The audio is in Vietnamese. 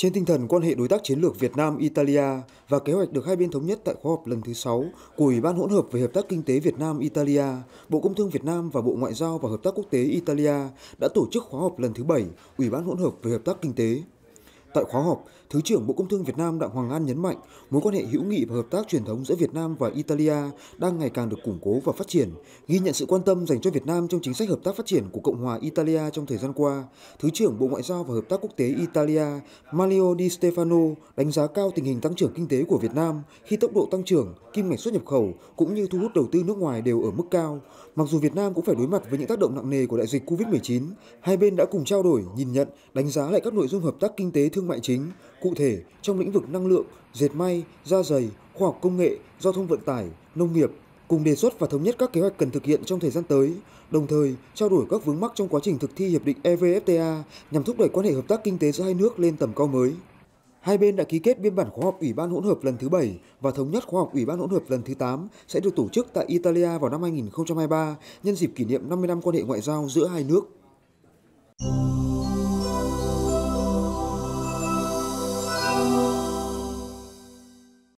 Trên tinh thần quan hệ đối tác chiến lược Việt Nam-Italia và kế hoạch được hai bên thống nhất tại khóa họp lần thứ 6 của Ủy ban hỗn hợp về Hợp tác Kinh tế Việt Nam-Italia, Bộ Công thương Việt Nam và Bộ Ngoại giao và Hợp tác Quốc tế Italia đã tổ chức khóa họp lần thứ 7 Ủy ban hỗn hợp về Hợp tác Kinh tế. Tại khóa họp, Thứ trưởng Bộ Công Thương Việt Nam Đặng Hoàng An nhấn mạnh mối quan hệ hữu nghị và hợp tác truyền thống giữa Việt Nam và Italia đang ngày càng được củng cố và phát triển. Ghi nhận sự quan tâm dành cho Việt Nam trong chính sách hợp tác phát triển của Cộng hòa Italia trong thời gian qua, Thứ trưởng Bộ Ngoại giao và Hợp tác Quốc tế Italia Mario Di Stefano đánh giá cao tình hình tăng trưởng kinh tế của Việt Nam khi tốc độ tăng trưởng, kim ngạch xuất nhập khẩu cũng như thu hút đầu tư nước ngoài đều ở mức cao. Mặc dù Việt Nam cũng phải đối mặt với những tác động nặng nề của đại dịch COVID-19, hai bên đã cùng trao đổi, nhìn nhận, đánh giá lại các nội dung hợp tác kinh tế thương mại chính, cụ thể trong lĩnh vực năng lượng, dệt may, da dày, khoa học công nghệ, giao thông vận tải, nông nghiệp, cùng đề xuất và thống nhất các kế hoạch cần thực hiện trong thời gian tới, đồng thời trao đổi các vướng mắc trong quá trình thực thi hiệp định EVFTA nhằm thúc đẩy quan hệ hợp tác kinh tế giữa hai nước lên tầm cao mới. Hai bên đã ký kết biên bản khóa học Ủy ban hỗn hợp lần thứ 7 và thống nhất khóa học Ủy ban hỗn hợp lần thứ 8 sẽ được tổ chức tại Italia vào năm 2023 nhân dịp kỷ niệm 50 năm quan hệ ngoại giao giữa hai nước.